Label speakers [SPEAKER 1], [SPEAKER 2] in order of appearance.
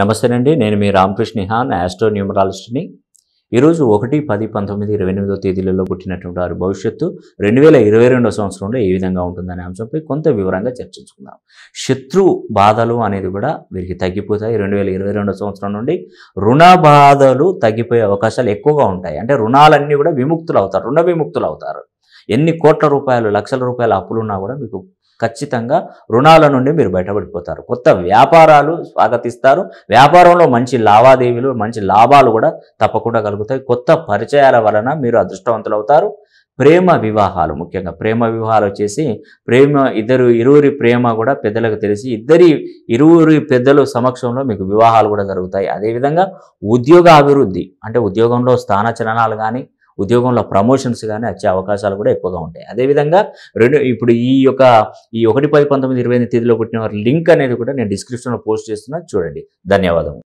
[SPEAKER 1] నమస్తే అండి నేను మీ రామకృష్ణ హాన్ ఆస్ట్రో న్యూమరాలజిస్ట్ని ఈరోజు ఒకటి పది పంతొమ్మిది ఇరవై ఎనిమిదో తేదీలలో పుట్టినటువంటి వారి భవిష్యత్తు రెండు వేల ఇరవై రెండో సంవత్సరంలో ఏ విధంగా ఉంటుందనే అంశంపై కొంత వివరంగా చర్చించుకుందాం శత్రు బాధలు అనేది కూడా వీరికి తగ్గిపోతాయి రెండు వేల ఇరవై రెండో సంవత్సరం నుండి రుణ బాధలు తగ్గిపోయే అవకాశాలు ఎక్కువగా ఉంటాయి అంటే రుణాలన్నీ కూడా విముక్తులు అవుతారు రుణ విముక్తులు అవుతారు ఎన్ని కోట్ల రూపాయలు లక్షల రూపాయల అప్పులున్నా కూడా మీకు ఖచ్చితంగా రుణాల నుండి మీరు బయటపడిపోతారు కొత్త వ్యాపారాలు స్వాగతిస్తారు వ్యాపారంలో మంచి లావాదేవీలు మంచి లాభాలు కూడా తప్పకుండా కలుగుతాయి కొత్త పరిచయాల వలన మీరు అదృష్టవంతులు అవుతారు ప్రేమ వివాహాలు ముఖ్యంగా ప్రేమ వివాహాలు వచ్చేసి ప్రేమ ఇద్దరు ఇరువురి ప్రేమ కూడా పెద్దలకు తెలిసి ఇద్దరి ఇరువురి పెద్దలు సమక్షంలో మీకు వివాహాలు కూడా జరుగుతాయి అదేవిధంగా ఉద్యోగ అభివృద్ధి అంటే ఉద్యోగంలో స్థానచలనాలు కానీ ఉద్యోగంలో ప్రమోషన్స్ కానీ వచ్చే అవకాశాలు కూడా ఎక్కువగా ఉంటాయి అదేవిధంగా రెండు ఇప్పుడు ఈ యొక్క ఈ ఒకటి పది పంతొమ్మిది ఇరవై తేదీలో పుట్టిన వారి లింక్ అనేది కూడా నేను డిస్క్రిప్షన్లో పోస్ట్ చేస్తున్నా చూడండి
[SPEAKER 2] ధన్యవాదం